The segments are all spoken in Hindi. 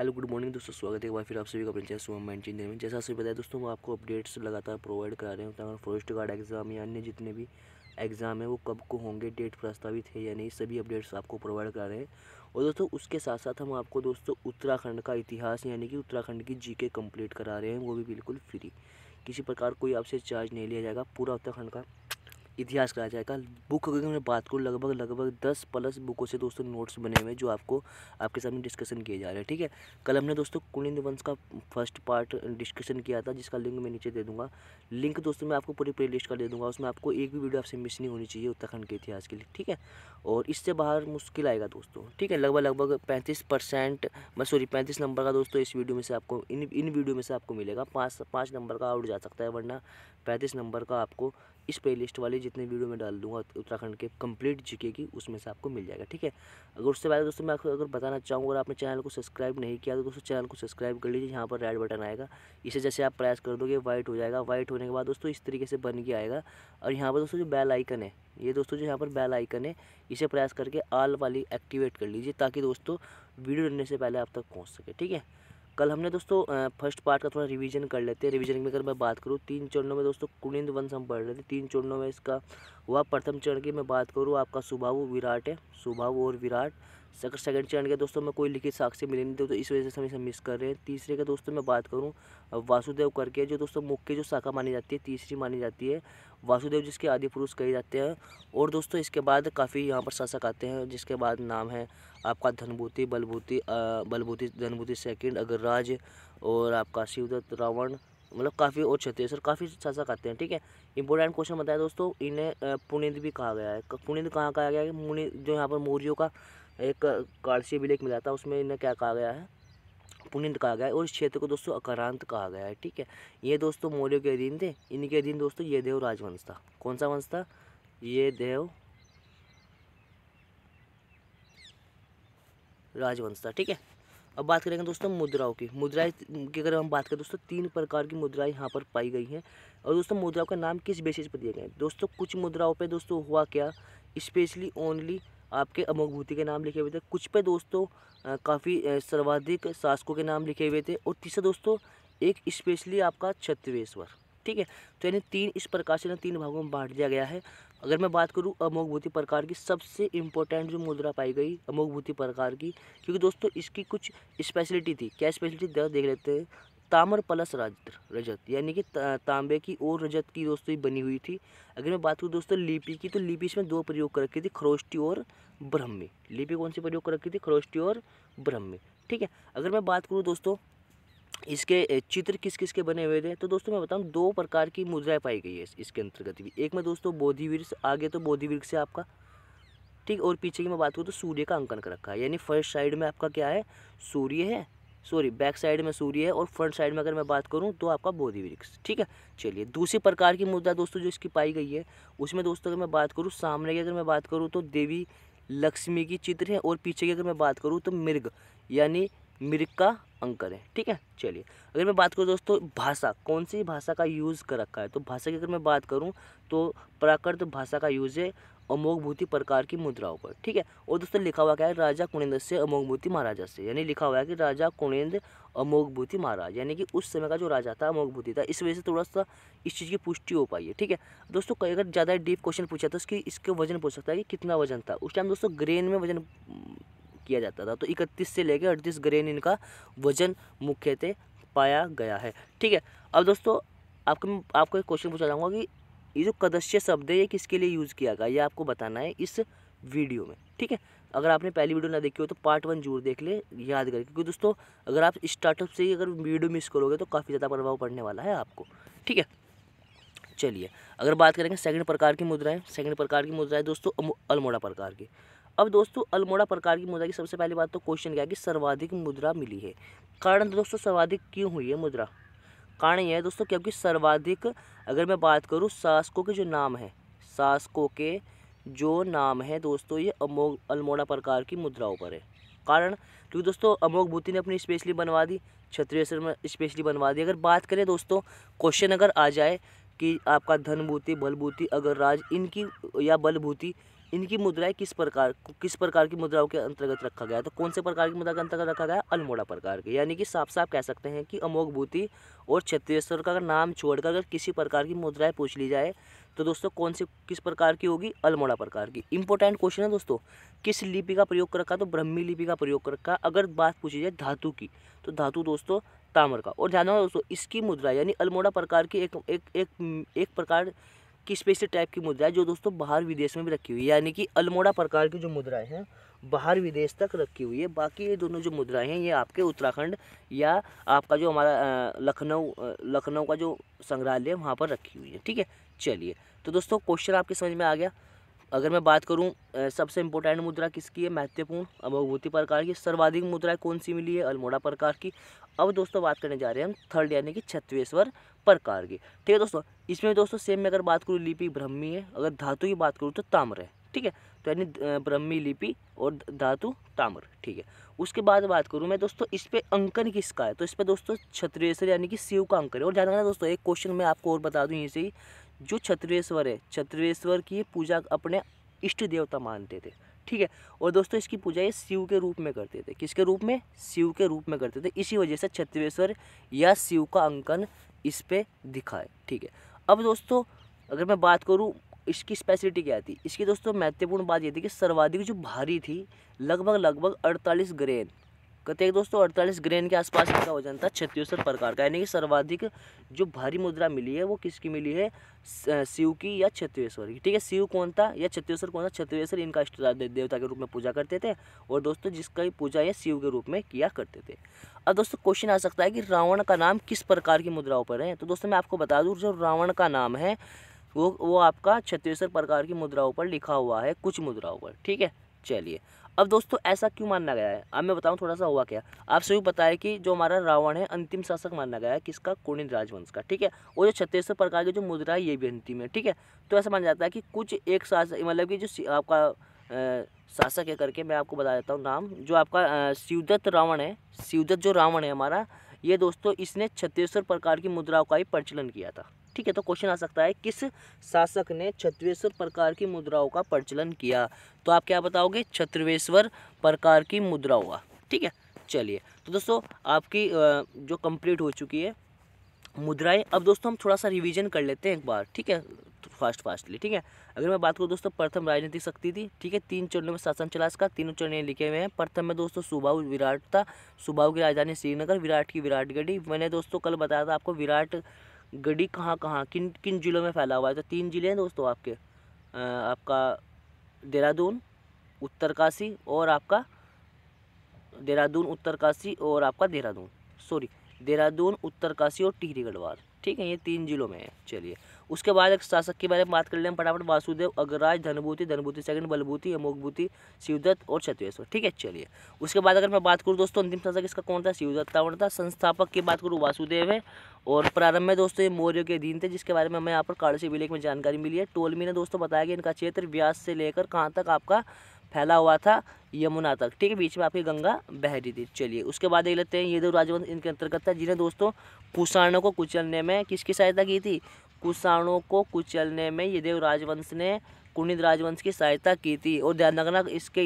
हेलो गुड मॉर्निंग दोस्तों स्वागत है एक बार फिर आप सभी का अपने सुबह मैं चेंजर में जैसा सभी बताया दोस्तों मैं आपको अपडेट्स लगातार प्रोवाइड करा रहे हैं फॉरेस्ट गार्ड एग्ज़ाम या अन्य जितने भी एग्ज़ाम है वो कब को होंगे डेट प्रस्तावित है या नहीं सभी अपडेट्स आपको प्रोवाइड करा रहे हैं और दोस्तों उसके साथ साथ हम आपको दोस्तों उत्तराखंड का इतिहास यानी कि उत्तराखंड की जी कंप्लीट करा रहे हैं वो भी बिल्कुल फ्री किसी प्रकार कोई आपसे चार्ज नहीं लिया जाएगा पूरा उत्तराखंड का इतिहास कहा जाएगा बुक अगर मैं बात करूँ लगभग लगभग दस प्लस बुकों से दोस्तों नोट्स बने हुए जो आपको आपके सामने डिस्कशन किए जा रहे हैं ठीक है कल हमने दोस्तों कुंड वंश का फर्स्ट पार्ट डिस्कशन किया था जिसका लिंक मैं नीचे दे दूँगा लिंक दोस्तों मैं आपको पूरी प्ले लिस्ट का दे दूँगा उसमें आपको एक भी वीडियो आपसे मिस नहीं होनी चाहिए उत्तराखंड के इतिहास के लिए ठीक है और इससे बाहर मुश्किल आएगा दोस्तों ठीक है लगभग लगभग पैंतीस परसेंट मैं सॉरी पैंतीस नंबर का दोस्तों इस वीडियो में से आपको इन इन वीडियो में से आपको मिलेगा पाँच पाँच नंबर का आउट जा सकता है वरना पैंतीस नंबर का आपको इस प्लेलिस्ट वाले जितने वीडियो में डाल दूंगा उत्तराखंड के कंप्लीट जीके की उसमें से आपको मिल जाएगा ठीक है अगर उससे पहले दोस्तों मैं आपको अगर बताना चाहूँगा अगर आपने चैनल को सब्सक्राइब नहीं किया तो दोस्तों चैनल को सब्सक्राइब कर लीजिए यहाँ पर रेड बटन आएगा इसे जैसे आप प्रेस कर दोगे वाइट हो जाएगा वाइट होने के बाद दोस्तों इस तरीके से बन के आएगा और यहाँ पर दोस्तों जो बेल आइकन है ये दोस्तों जो यहाँ पर बेल आइकन है इसे प्रेस करके आल वाली एक्टिवेट कर लीजिए ताकि दोस्तों वीडियो डरने से पहले आप तक पहुँच सके ठीक है कल हमने दोस्तों फर्स्ट पार्ट का थोड़ा रिवीजन कर लेते हैं रिवीजन में अगर मैं बात करूँ तीन चरणों में दोस्तों कुणिंद वंश हम पढ़ रहे थे तीन चरणों में इसका हुआ प्रथम चरण की मैं बात करूँ आपका सुभाव विराट है सुभाव और विराट अगर सेकंड चरण के दोस्तों में कोई लिखित साक्ष्य मिले नहीं थे तो इस वजह से हम इसे मिस कर रहे हैं तीसरे का दोस्तों में बात करूँ वासुदेव करके जो दोस्तों मुख्य जो शाखा मानी जाती है तीसरी मानी जाती है वासुदेव जिसके आदि पुरुष कहे जाते हैं और दोस्तों इसके बाद काफ़ी यहाँ पर शासक आते हैं जिसके बाद नाम है आपका धनभूति बलभूति बलभूति धनभूति सेकंड अगर राज और आपका शिवदत्त रावण मतलब काफ़ी और क्षति सर काफ़ी शासक करते हैं ठीक है इंपॉर्टेंट क्वेश्चन बताया दोस्तों इन्हें पुनिंद भी कहा गया है पुनिंद कहाँ कहा गया है मुनि जो यहाँ पर मौर्यों का एक कालसी अभिलेख मिला था उसमें इन्हें क्या कहा गया है पुनिंद कहा गया है और इस क्षेत्र को दोस्तों अकारांत कहा गया है ठीक है ये दोस्तों मौर्य के अधीन थे इनके अधीन दोस्तों ये देव राजवंश था कौन सा वंश था ये देव राजवंश था ठीक है अब बात करेंगे दोस्तों मुद्राओं की मुद्राएं की अगर हम बात करें दोस्तों तीन प्रकार की मुद्राएं यहाँ पर पाई गई हैं और दोस्तों मुद्राओं का नाम किस बेसिस पर दिए गए हैं दोस्तों कुछ मुद्राओं पे दोस्तों हुआ क्या स्पेशली ओनली आपके अमोघभूति के नाम लिखे हुए थे कुछ पे दोस्तों काफ़ी सर्वाधिक शासकों के नाम लिखे हुए थे और तीसरा दोस्तों एक स्पेशली आपका छत्रवेश्वर ठीक है तो यानी तीन इस प्रकार से ना तीन भागों में बांट दिया गया है अगर मैं बात करूँ अमोघभूति प्रकार की सबसे इम्पोर्टेंट जो मुद्रा पाई गई अमोघभूति प्रकार की क्योंकि दोस्तों इसकी कुछ स्पेशलिटी थी क्या स्पेशलिटी देख लेते हैं ताम्र प्लस रजत रजत यानी कि तांबे की और रजत की दोस्तों बनी हुई थी अगर मैं बात करूँ दोस्तों लिपि की तो लिपि इसमें दो प्रयोग कर रखी थी खरोष्टी और ब्रह्मी लिपि कौन सी प्रयोग कर रखी थी खरोष्टी और ब्रह्मी ठीक है अगर मैं बात करूँ दोस्तों इसके चित्र किस किस के बने हुए थे तो दोस्तों मैं बताऊं दो प्रकार की मुद्राएं पाई गई है इसके अंतर्गत भी एक में दोस्तों बोधि वृक्ष आगे तो बोधि वृक्ष है आपका ठीक और पीछे की मैं बात करूँ तो सूर्य का अंकन कर रखा है यानी फर्स्ट साइड में आपका क्या है सूर्य है सॉरी बैक साइड में सूर्य है और फ्रंट साइड में अगर मैं बात करूँ तो आपका बोधि वृक्ष ठीक है चलिए दूसरी प्रकार की मुद्रा दोस्तों जो इसकी पाई गई है उसमें दोस्तों अगर मैं बात करूँ सामने की अगर मैं बात करूँ तो देवी लक्ष्मी की चित्र है और पीछे की अगर मैं बात करूँ तो मृग यानी मृग का अंक करें ठीक है चलिए अगर मैं बात करूँ दोस्तों भाषा कौन सी भाषा का यूज़ कर रखा है तो भाषा की अगर मैं बात करूँ तो प्राकृत भाषा का यूज़ है अमोघभूति प्रकार की मुद्राओं पर ठीक है और दोस्तों लिखा हुआ क्या है राजा कुणेंद्र से अमोघभूति महाराजा से यानी लिखा हुआ है कि राजा कुणेंद्र अमोघभूति महाराज यानी कि उस समय का जो राजा था अमोघभूति था इस वजह से थोड़ा सा इस चीज़ की पुष्टि हो पाई है ठीक है दोस्तों कई अगर ज़्यादा डीप क्वेश्चन पूछा तो उसकी इसके वजन पूछ सकता है कि कितना वजन था उस टाइम दोस्तों ग्रेन में वजन किया जाता था तो इकतीस से लेकर अड़तीस ग्रेन इनका वजन मुख्यतः पाया गया है ठीक है अब दोस्तों आपको आपको एक क्वेश्चन पूछा जाऊँगा कि ये जो कदस्य शब्द है ये किसके लिए यूज़ किया गया ये आपको बताना है इस वीडियो में ठीक है अगर आपने पहली वीडियो ना देखी हो तो पार्ट वन जरूर देख ले याद करें क्योंकि दोस्तों अगर आप स्टार्टअप से ही अगर वीडियो मिस करोगे तो काफ़ी ज़्यादा प्रभाव पड़ने वाला है आपको ठीक है चलिए अगर बात करेंगे सेकंड प्रकार की मुद्राएं सेकंड प्रकार की मुद्राएं दोस्तों अल्मोड़ा प्रकार की अब दोस्तों अल्मोड़ा प्रकार की मुद्रा की सबसे पहली बात तो क्वेश्चन क्या है कि सर्वाधिक मुद्रा मिली है कारण तो दोस्तों सर्वाधिक क्यों हुई है मुद्रा कारण यह है दोस्तों क्योंकि सर्वाधिक अगर मैं बात करूँ शासकों के जो नाम है शासकों के जो नाम है दोस्तों ये अमोघ अल्मोड़ा प्रकार की मुद्राओं पर है कारण क्योंकि दोस्तों अमोघ भूति ने अपनी स्पेशली बनवा दी क्षत्रिय में स्पेशली बनवा दी अगर बात करें दोस्तों क्वेश्चन अगर आ जाए कि आपका धनभूति बलभूति अगर राज इनकी या बलभूति इनकी मुद्राएं किस प्रकार किस प्रकार की मुद्राओं के अंतर्गत रखा गया तो कौन से प्रकार की मुद्रा के अंतर्गत रखा गया अल्मोड़ा प्रकार के यानी कि साफ साफ कह सकते हैं कि भूति और छत्तीसगढ़ का नाम छोड़कर अगर किसी प्रकार की मुद्राएं पूछ ली जाए तो दोस्तों कौन सी किस प्रकार की होगी अल्मोड़ा प्रकार की इंपॉर्टेंट क्वेश्चन है दोस्तों किस लिपि का प्रयोग रखा तो ब्रह्मी लिपि का प्रयोग कर रखा अगर बात पूछी जाए धातु की तो धातु दोस्तों ताम्र का और ध्यान दोस्तों इसकी मुद्रा यानी अल्मोड़ा प्रकार की एक एक एक, एक प्रकार की स्पेशल टाइप की मुद्रा है जो दोस्तों बाहर विदेश में भी रखी हुई है यानी कि अल्मोड़ा प्रकार की जो मुद्राएं हैं बाहर विदेश तक रखी हुई है बाकी ये दोनों जो मुद्राएं हैं ये आपके उत्तराखंड या आपका जो हमारा लखनऊ लखनऊ का जो संग्रहालय है वहाँ पर रखी हुई है ठीक है चलिए तो दोस्तों क्वेश्चन आपके समझ में आ गया अगर मैं बात करूँ सबसे इम्पोर्टेंट मुद्रा किसकी है महत्वपूर्ण अभवभूति प्रकार की सर्वाधिक मुद्रा कौन सी मिली है अल्मोड़ा प्रकार की अब दोस्तों बात करने जा रहे हैं हम थर्ड यानी कि छत्तीसवर प्रकार की ठीक है दोस्तों इसमें दोस्तों सेम में अगर बात करूँ लिपि ब्रह्मी है अगर धातु की बात करूँ तो ताम्र है ठीक है तो यानी ब्रह्मी लिपि और धातु ताम्र ठीक है उसके बाद बात करूँ मैं दोस्तों इस पर अंकन किसका है तो इस पर दोस्तों छत्रेश्वर यानी कि शिव का अंकन है और जाना दोस्तों एक क्वेश्चन मैं आपको और बता दूँ यहीं से ही जो छत्रेश्वर है छत्रेश्वर की पूजा अपने इष्ट देवता मानते थे ठीक है और दोस्तों इसकी पूजा ये शिव के रूप में करते थे किसके रूप में शिव के रूप में करते थे इसी वजह से छत्रेश्वर या शिव का अंकन इस पर दिखा है ठीक है अब दोस्तों अगर मैं बात करूँ इसकी स्पेसिलिटी क्या थी इसकी दोस्तों महत्वपूर्ण बात ये थी कि सर्वाधिक जो भारी थी लगभग लगभग अड़तालीस ग्रेन कहते हैं दोस्तों अड़तालीस ग्रेन के आसपास इनका वजन था छत्तीसठ प्रकार का यानी कि सर्वाधिक जो भारी मुद्रा मिली है वो किसकी मिली है शिव की या छत्तीसवर की ठीक है शिव कौन था या छत्तीसवर कौन था छत्तीसवर इनका इष्ट देवता के रूप में पूजा करते थे और दोस्तों जिसका पूजा ये शिव के रूप में किया करते थे अब दोस्तों क्वेश्चन आ सकता है कि रावण का नाम किस प्रकार की मुद्राओं पर है तो दोस्तों मैं आपको बता दूँ जो रावण का नाम है वो वो आपका छत्तीसवर प्रकार की मुद्राओं पर लिखा हुआ है कुछ मुद्राओं पर ठीक है चलिए अब दोस्तों ऐसा क्यों माना गया है अब मैं बताऊँ थोड़ा सा हुआ क्या आप सभी पता है कि जो हमारा रावण है अंतिम शासक माना गया है किसका कुणिन राजवंश का ठीक है और जो छत्तीसगढ़ प्रकार की जो मुद्रा है ये भी अंतिम है ठीक है तो ऐसा माना जाता है कि कुछ एक शासक मतलब कि जो आपका शासक है करके मैं आपको बता देता हूँ नाम जो आपका शिवदत्त रावण है शिवदत्त जो रावण है हमारा ये दोस्तों इसने छत्तीसगढ़ प्रकार की मुद्राओं का ही प्रचलन किया था ठीक है तो क्वेश्चन आ सकता है किस शासक ने छत्वेश्वर प्रकार की मुद्राओं का प्रचलन किया तो आप क्या बताओगे छत्वेश्वर प्रकार की मुद्राओं का ठीक है चलिए तो दोस्तों आपकी जो कंप्लीट हो चुकी है मुद्राएं अब दोस्तों हम थोड़ा सा रिवीजन कर लेते हैं एक बार ठीक है फास्ट फास्टली ठीक है अगर मैं बात करूँ दोस्तों प्रथम राजनीतिक शक्ति थी ठीक है तीन चरणों में शासन चला इसका तीनों चरण लिखे हुए हैं प्रथम में दोस्तों सुबाऊ विराट था सुबाऊ की राजधानी श्रीनगर विराट की विराटगढ़ी मैंने दोस्तों कल बताया था आपको विराट गढ़ी कहाँ कहाँ किन किन ज़िलों में फैला हुआ है तो तीन ज़िले हैं दोस्तों आपके आपका देहरादून उत्तरकाशी और आपका देहरादून उत्तरकाशी और आपका देहरादून सॉरी देहरादून उत्तरकाशी और टिहरी गढ़वाल ठीक है ये तीन जिलों में है चलिए उसके बाद एक शासक के बारे में बात कर लें फटाफट वासुदेव अग्रराज धनभूति धनभूति सेकंड बलभूति अमोकभूति शिवदत्त और छत्तीसगढ़ ठीक है चलिए उसके बाद अगर मैं बात करूँ दोस्तों अंतिम शासक इसका कौन था शिवदत्त रावण था संस्थापक की बात करूँ वासुदेव है और प्रारंभ में दोस्तों ये मौर्य के अधीन थे जिसके बारे में हमें यहाँ पर काड़सी विलेख में जानकारी मिली है टोलमी ने दोस्तों बताया कि इनका क्षेत्र व्यास से लेकर कहाँ तक आपका फैला हुआ था यमुना तक ठीक है बीच में आपकी गंगा बह रही थी चलिए उसके बाद देख लेते हैं ये दो राजवंश इनके अंतर्गत था जिन्हें दोस्तों कुषाणों को कुचलने में किसकी सहायता की थी कुषाणों को कुचलने में ये देव राजवंश ने कुणित राजवंश की सहायता की थी और ध्यान रखना इसके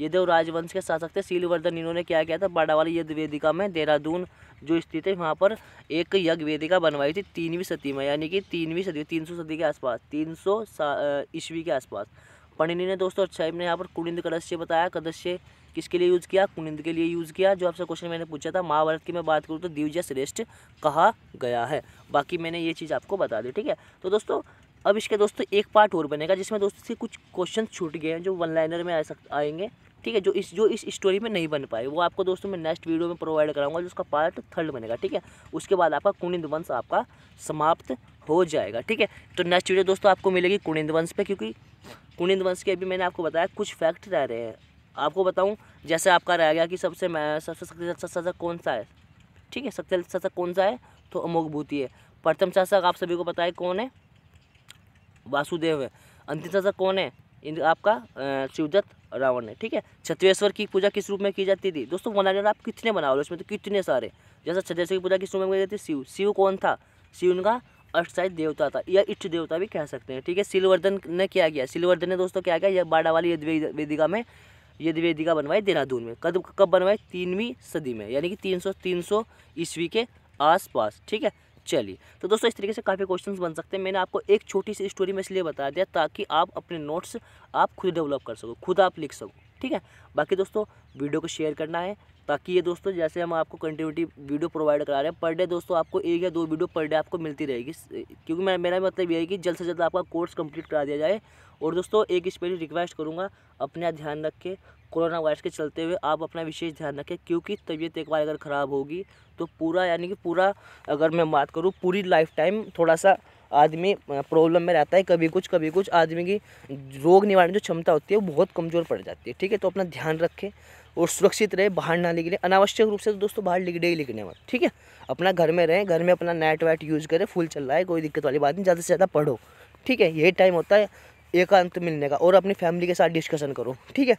ये देव राजवंश के शासक थे सीलवर्धन इन्होंने क्या किया था बाड़ा वाली युद्ध वेदिका में देहरादून जो स्थित है वहाँ पर एक यज्ञ वेदिका बनवाई थी तीनवीं सदी में यानी कि तीनवीं सदी तीन सौ सदी के आसपास तीन सौ ईस्वी के आसपास पंडिनी ने दोस्तों अच्छा ने यहाँ पर कुनिंद कदस्य बताया कदस्य किसके लिए यूज़ किया कुनिंद के लिए यूज़ किया जो आपसे क्वेश्चन मैंने पूछा था महाभारत की मैं बात करूँ तो दिव्य श्रेष्ठ कहा गया है बाकी मैंने ये चीज़ आपको बता दी ठीक है तो दोस्तों अब इसके दोस्तों एक पार्ट और बनेगा जिसमें दोस्तों से कुछ क्वेश्चन छूट गए हैं जो वन लाइनर में आ सक आएंगे ठीक है जो इस जो इस स्टोरी में नहीं बन पाए वो आपको दोस्तों मैं नेक्स्ट वीडियो में प्रोवाइड कराऊंगा जो उसका पार्ट थर्ड बनेगा ठीक है उसके बाद आपका कुनिंद वंश आपका समाप्त हो जाएगा ठीक है तो नेक्स्ट वीडियो दोस्तों आपको मिलेगी कुनिंद वंश पर क्योंकि कुंड वंश के अभी मैंने आपको बताया कुछ फैक्ट रह रहे हैं आपको बताऊं जैसे आपका रह गया कि सबसे सबसे शक्तिशाली शासक कौन सा है ठीक है सबसे शासक कौन सा है तो अमोघ भूति है प्रथम शासक आप सभी को बताए कौन है वासुदेव है अंतिम शासक कौन है इन आपका शिवदत्त रावण है ठीक है छत्रेश्वर की पूजा किस रूप में की जाती थी दोस्तों वनाजन आप कितने बनाओ उसमें तो कितने सारे जैसा छत्रेश्वर की पूजा किस रूप में की जाती थी शिव शिव कौन था शिव उनका अष्टाई देवता था या इष्ट देवता भी कह सकते हैं ठीक है सिलवर्धन ने क्या किया सिलवर्धन ने दोस्तों क्या किया बाड़ा वाली वेदिका में यदि वेदिका बनवाई देहरादून में कब कब बनवाई तीनवीं सदी में यानी कि तीन सौ तीन सौ ईस्वी के आसपास ठीक है चलिए तो दोस्तों इस तरीके से काफ़ी क्वेश्चंस बन सकते हैं मैंने आपको एक छोटी सी स्टोरी में इसलिए बता दिया ताकि आप अपने नोट्स आप खुद डेवलप कर सको खुद आप लिख सको ठीक है बाकी दोस्तों वीडियो को शेयर करना है ताकि ये दोस्तों जैसे हम आपको कंटिन्यूटी वीडियो प्रोवाइड करा रहे हैं पर डे दोस्तों आपको एक या दो वीडियो पर डे आपको मिलती रहेगी क्योंकि मैं मेरा मतलब ये है कि जल्द से जल्द आपका कोर्स कंप्लीट करा दिया जाए और दोस्तों एक स्पेशल रिक्वेस्ट करूँगा अपना ध्यान रख के कोरोना वायरस के चलते हुए आप अपना विशेष ध्यान रखें क्योंकि तबीयत एक बार अगर ख़राब होगी तो पूरा यानी कि पूरा अगर मैं बात करूँ पूरी लाइफ टाइम थोड़ा सा आदमी प्रॉब्लम में रहता है कभी कुछ कभी कुछ आदमी की रोग निवारण जो क्षमता होती है वो बहुत कमज़ोर पड़ जाती है ठीक है तो अपना ध्यान रखें और सुरक्षित रहे बाहर ना निकले अनावश्यक रूप से तो दोस्तों बाहर निकले ही निकले मत ठीक है अपना घर में रहें घर में अपना नेट वैट यूज़ करें फुल चल रहा है कोई दिक्कत वाली बात नहीं ज़्यादा से ज़्यादा पढ़ो ठीक है यही टाइम होता है एकांत मिलने का और अपनी फैमिली के साथ डिस्कशन करो ठीक है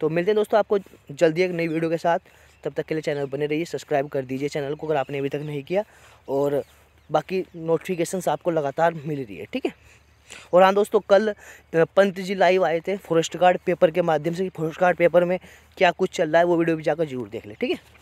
तो मिलते हैं दोस्तों आपको जल्दी एक नई वीडियो के साथ तब तक के लिए चैनल बने रहिए सब्सक्राइब कर दीजिए चैनल को अगर आपने अभी तक नहीं किया और बाकी नोटिफिकेशंस आपको लगातार मिल रही है ठीक है और हाँ दोस्तों कल पंत जी लाइव आए थे फॉरेस्ट गार्ड पेपर के माध्यम से फॉरेस्ट गार्ड पेपर में क्या कुछ चल रहा है वो वीडियो भी जाकर जरूर देख ले ठीक है